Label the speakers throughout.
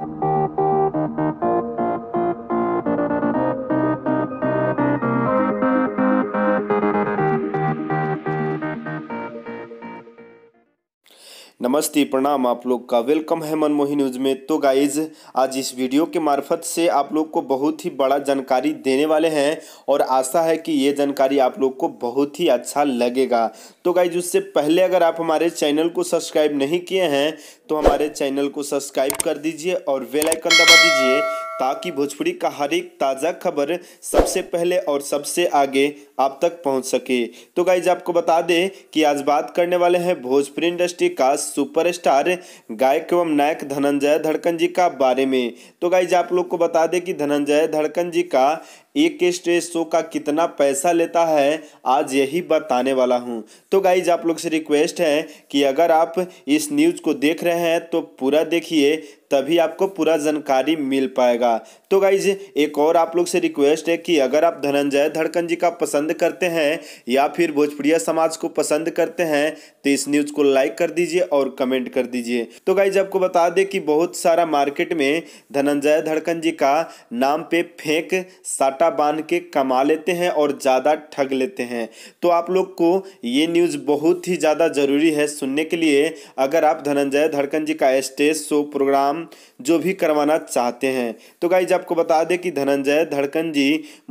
Speaker 1: you नमस्ते प्रणाम आप लोग का वेलकम है मनमोही न्यूज़ में तो गाइज आज इस वीडियो के मार्फत से आप लोग को बहुत ही बड़ा जानकारी देने वाले हैं और आशा है कि ये जानकारी आप लोग को बहुत ही अच्छा लगेगा तो गाइज उससे पहले अगर आप हमारे चैनल को सब्सक्राइब नहीं किए हैं तो हमारे चैनल को सब्सक्राइब कर दीजिए और वेलाइकन दबा दीजिए ताकि भोजपुरी का हर एक ताज़ा खबर सबसे पहले और सबसे आगे आप तक पहुंच सके तो गाइज आपको बता दें कि आज बात करने वाले हैं भोजपुरी इंडस्ट्री का सुपरस्टार गायक एवं नायक धनंजय धड़कन जी का बारे में तो गाइज आप लोग को बता दें कि धनंजय धड़कन जी का एक स्टेज शो का कितना पैसा लेता है आज यही बताने वाला हूँ तो गाइज आप लोग से रिक्वेस्ट है कि अगर आप इस न्यूज़ को देख रहे हैं तो पूरा देखिए तभी आपको पूरा जानकारी मिल पाएगा तो गाइज एक और आप लोग से रिक्वेस्ट है कि अगर आप धनंजय धड़कन जी का पसंद करते हैं या फिर भोजपुरिया समाज को पसंद करते हैं तो इस न्यूज़ को लाइक कर दीजिए और कमेंट कर दीजिए तो गाइज आपको बता दें कि बहुत सारा मार्केट में धनंजय धड़कन जी का नाम पे फेंक साटा घाटा बांध के कमा लेते हैं और ज़्यादा ठग लेते हैं तो आप लोग को ये न्यूज़ बहुत ही ज़्यादा ज़रूरी है सुनने के लिए अगर आप धनंजय धड़कन जी का स्टेज शो प्रोग्राम जो भी करवाना चाहते हैं तो जी आपको बता दें कि धनंजय धड़कन जी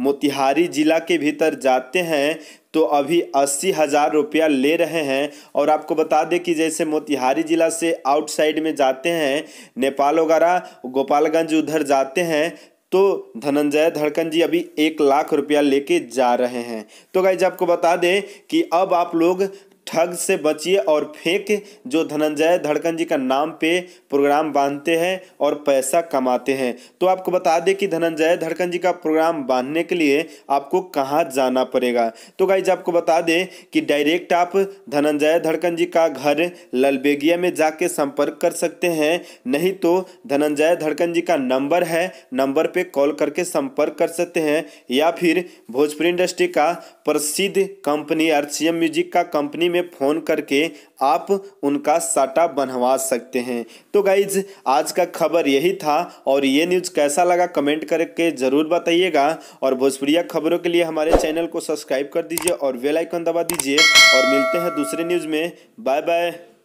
Speaker 1: मोतिहारी जिला के भीतर जाते हैं तो अभी अस्सी हज़ार रुपया ले रहे हैं और आपको बता दें कि जैसे मोतिहारी ज़िला से आउटसाइड में जाते हैं नेपाल वगैरह गोपालगंज उधर जाते हैं तो धनंजय धड़कन जी अभी एक लाख रुपया लेके जा रहे हैं तो गाइज आपको बता दें कि अब आप लोग ठग से बचिए और फेक जो धनंजय धड़कन जी का नाम पे प्रोग्राम बांधते हैं और पैसा कमाते हैं तो आपको बता दें कि धनंजय धड़कन जी का प्रोग्राम बांधने के लिए आपको कहाँ जाना पड़ेगा तो गाइज आपको बता दें कि डायरेक्ट आप धनंजय धड़कन जी का घर ललबेगिया में जाके संपर्क कर सकते हैं नहीं तो धनंजय धड़कन जी का नंबर है नंबर पर कॉल करके संपर्क कर सकते हैं या फिर भोजपुरी इंडस्ट्री का प्रसिद्ध कंपनी आर म्यूजिक का कंपनी में फ़ोन करके आप उनका साटा बनवा सकते हैं तो गाइज आज का खबर यही था और ये न्यूज़ कैसा लगा कमेंट करके ज़रूर बताइएगा और भोजपुरिया खबरों के लिए हमारे चैनल को सब्सक्राइब कर दीजिए और वेलाइकन दबा दीजिए और मिलते हैं दूसरे न्यूज़ में बाय बाय